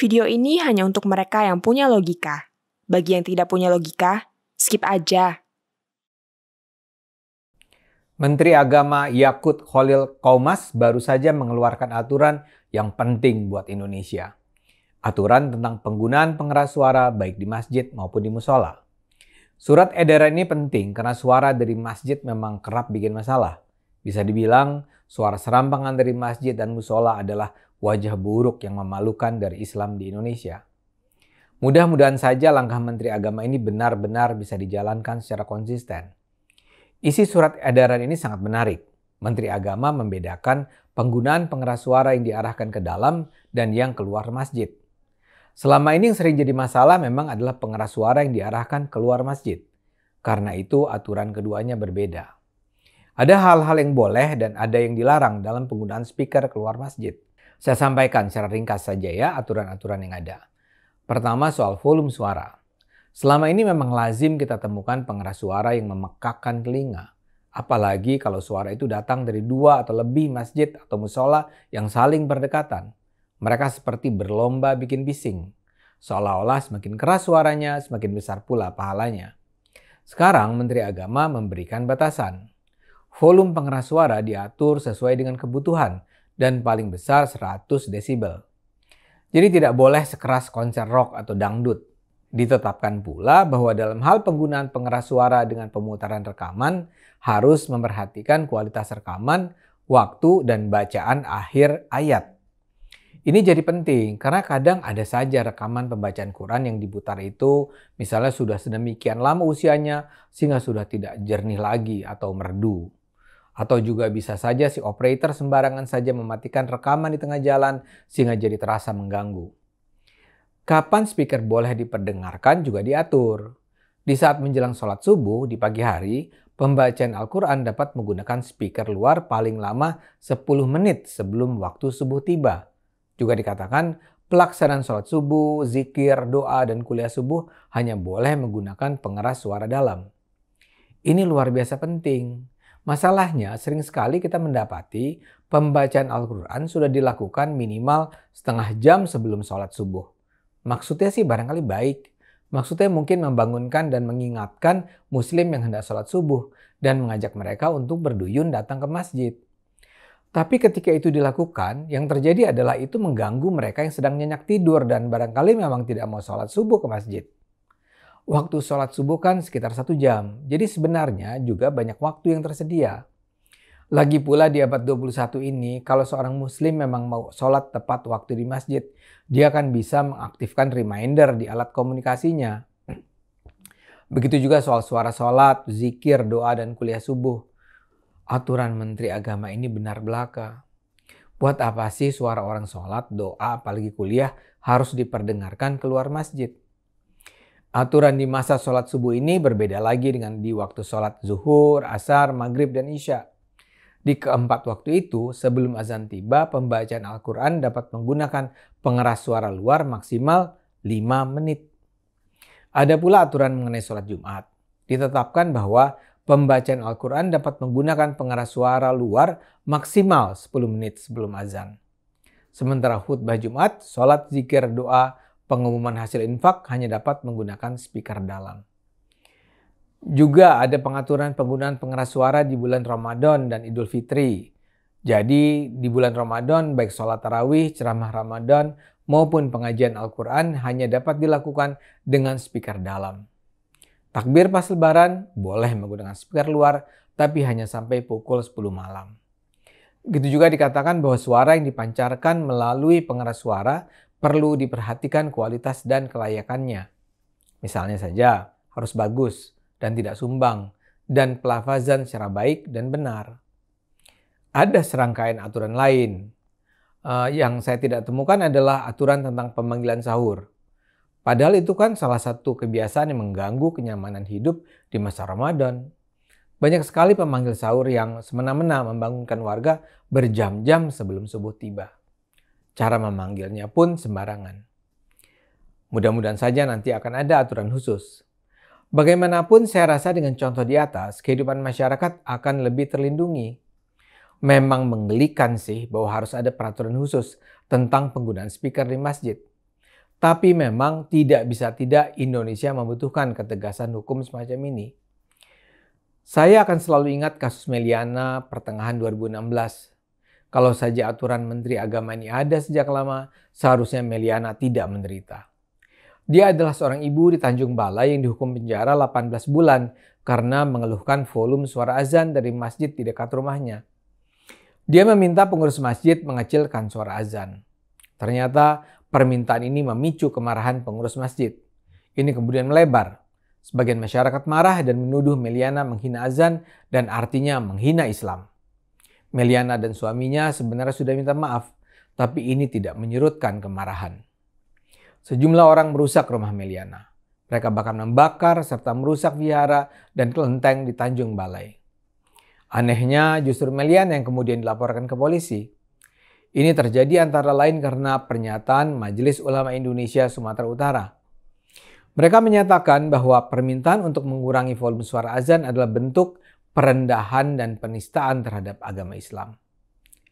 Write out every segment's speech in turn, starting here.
Video ini hanya untuk mereka yang punya logika. Bagi yang tidak punya logika, skip aja. Menteri Agama Yakut Khalil Kaumas baru saja mengeluarkan aturan yang penting buat Indonesia. Aturan tentang penggunaan pengeras suara baik di masjid maupun di musola. Surat edaran ini penting karena suara dari masjid memang kerap bikin masalah. Bisa dibilang suara serampangan dari masjid dan musola adalah wajah buruk yang memalukan dari Islam di Indonesia. Mudah-mudahan saja langkah Menteri Agama ini benar-benar bisa dijalankan secara konsisten. Isi surat edaran ini sangat menarik. Menteri Agama membedakan penggunaan pengeras suara yang diarahkan ke dalam dan yang keluar masjid. Selama ini yang sering jadi masalah memang adalah pengeras suara yang diarahkan keluar masjid. Karena itu aturan keduanya berbeda. Ada hal-hal yang boleh dan ada yang dilarang dalam penggunaan speaker keluar masjid. Saya sampaikan secara ringkas saja ya aturan-aturan yang ada. Pertama soal volume suara. Selama ini memang lazim kita temukan pengeras suara yang memekakkan telinga. Apalagi kalau suara itu datang dari dua atau lebih masjid atau musola yang saling berdekatan. Mereka seperti berlomba bikin bising. Seolah-olah semakin keras suaranya, semakin besar pula pahalanya. Sekarang Menteri Agama memberikan batasan. Volume pengeras suara diatur sesuai dengan kebutuhan, dan paling besar 100 desibel. Jadi tidak boleh sekeras konser rock atau dangdut. Ditetapkan pula bahwa dalam hal penggunaan pengeras suara dengan pemutaran rekaman harus memperhatikan kualitas rekaman, waktu, dan bacaan akhir ayat. Ini jadi penting karena kadang ada saja rekaman pembacaan Quran yang diputar itu misalnya sudah sedemikian lama usianya sehingga sudah tidak jernih lagi atau merdu. Atau juga bisa saja si operator sembarangan saja mematikan rekaman di tengah jalan sehingga jadi terasa mengganggu. Kapan speaker boleh diperdengarkan juga diatur. Di saat menjelang sholat subuh di pagi hari, pembacaan Al-Quran dapat menggunakan speaker luar paling lama 10 menit sebelum waktu subuh tiba. Juga dikatakan pelaksanaan sholat subuh, zikir, doa, dan kuliah subuh hanya boleh menggunakan pengeras suara dalam. Ini luar biasa penting. Masalahnya, sering sekali kita mendapati pembacaan Al-Quran sudah dilakukan minimal setengah jam sebelum sholat subuh. Maksudnya sih barangkali baik. Maksudnya mungkin membangunkan dan mengingatkan muslim yang hendak sholat subuh dan mengajak mereka untuk berduyun datang ke masjid. Tapi ketika itu dilakukan, yang terjadi adalah itu mengganggu mereka yang sedang nyenyak tidur dan barangkali memang tidak mau sholat subuh ke masjid. Waktu sholat subuh kan sekitar satu jam, jadi sebenarnya juga banyak waktu yang tersedia. Lagi pula di abad 21 ini, kalau seorang muslim memang mau sholat tepat waktu di masjid, dia akan bisa mengaktifkan reminder di alat komunikasinya. Begitu juga soal suara sholat, zikir, doa, dan kuliah subuh. Aturan Menteri Agama ini benar belaka. Buat apa sih suara orang sholat, doa, apalagi kuliah harus diperdengarkan keluar masjid? Aturan di masa sholat subuh ini berbeda lagi dengan di waktu sholat zuhur, asar, maghrib, dan isya. Di keempat waktu itu, sebelum azan tiba, pembacaan Al-Quran dapat menggunakan pengeras suara luar maksimal 5 menit. Ada pula aturan mengenai sholat Jumat. Ditetapkan bahwa pembacaan Al-Quran dapat menggunakan pengeras suara luar maksimal 10 menit sebelum azan. Sementara khutbah Jumat, sholat zikir doa, pengumuman hasil infak hanya dapat menggunakan speaker dalam. Juga ada pengaturan penggunaan pengeras suara di bulan Ramadan dan Idul Fitri. Jadi di bulan Ramadan baik sholat tarawih, ceramah Ramadan maupun pengajian Al-Quran hanya dapat dilakukan dengan speaker dalam. Takbir pas lebaran boleh menggunakan speaker luar tapi hanya sampai pukul 10 malam. Gitu juga dikatakan bahwa suara yang dipancarkan melalui pengeras suara perlu diperhatikan kualitas dan kelayakannya. Misalnya saja, harus bagus dan tidak sumbang, dan pelafazan secara baik dan benar. Ada serangkaian aturan lain. Uh, yang saya tidak temukan adalah aturan tentang pemanggilan sahur. Padahal itu kan salah satu kebiasaan yang mengganggu kenyamanan hidup di masa Ramadan. Banyak sekali pemanggil sahur yang semena-mena membangunkan warga berjam-jam sebelum subuh tiba. Cara memanggilnya pun sembarangan. Mudah-mudahan saja nanti akan ada aturan khusus. Bagaimanapun saya rasa dengan contoh di atas, kehidupan masyarakat akan lebih terlindungi. Memang menggelikan sih bahwa harus ada peraturan khusus tentang penggunaan speaker di masjid. Tapi memang tidak bisa tidak Indonesia membutuhkan ketegasan hukum semacam ini. Saya akan selalu ingat kasus Meliana pertengahan 2016 kalau saja aturan Menteri Agama ini ada sejak lama, seharusnya Meliana tidak menderita. Dia adalah seorang ibu di Tanjung Balai yang dihukum penjara 18 bulan karena mengeluhkan volume suara azan dari masjid di dekat rumahnya. Dia meminta pengurus masjid mengecilkan suara azan. Ternyata permintaan ini memicu kemarahan pengurus masjid. Ini kemudian melebar. Sebagian masyarakat marah dan menuduh Meliana menghina azan dan artinya menghina Islam. Meliana dan suaminya sebenarnya sudah minta maaf, tapi ini tidak menyurutkan kemarahan. Sejumlah orang merusak rumah Meliana. Mereka bahkan membakar serta merusak vihara dan kelenteng di Tanjung Balai. Anehnya justru Meliana yang kemudian dilaporkan ke polisi. Ini terjadi antara lain karena pernyataan Majelis Ulama Indonesia Sumatera Utara. Mereka menyatakan bahwa permintaan untuk mengurangi volume suara azan adalah bentuk perendahan dan penistaan terhadap agama Islam.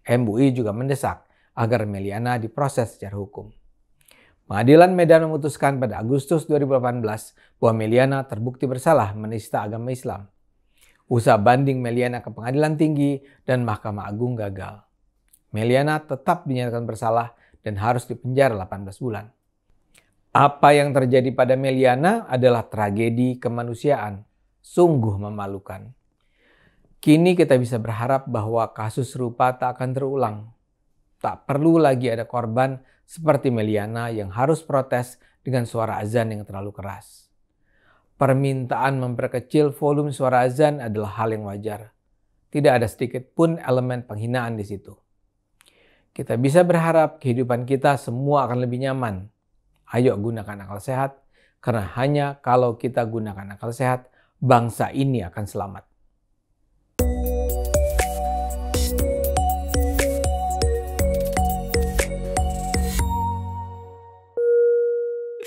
MUI juga mendesak agar Meliana diproses secara hukum. Pengadilan Medan memutuskan pada Agustus 2018 bahwa Meliana terbukti bersalah menista agama Islam. Usaha banding Meliana ke pengadilan tinggi dan Mahkamah Agung gagal. Meliana tetap dinyatakan bersalah dan harus dipenjara 18 bulan. Apa yang terjadi pada Meliana adalah tragedi kemanusiaan, sungguh memalukan. Kini kita bisa berharap bahwa kasus serupa tak akan terulang. Tak perlu lagi ada korban seperti Meliana yang harus protes dengan suara azan yang terlalu keras. Permintaan memperkecil volume suara azan adalah hal yang wajar. Tidak ada sedikit pun elemen penghinaan di situ. Kita bisa berharap kehidupan kita semua akan lebih nyaman. Ayo gunakan akal sehat, karena hanya kalau kita gunakan akal sehat, bangsa ini akan selamat.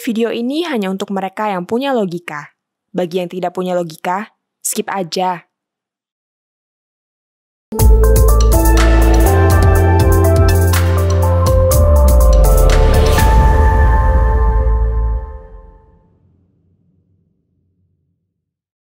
Video ini hanya untuk mereka yang punya logika. Bagi yang tidak punya logika, skip aja. Thank you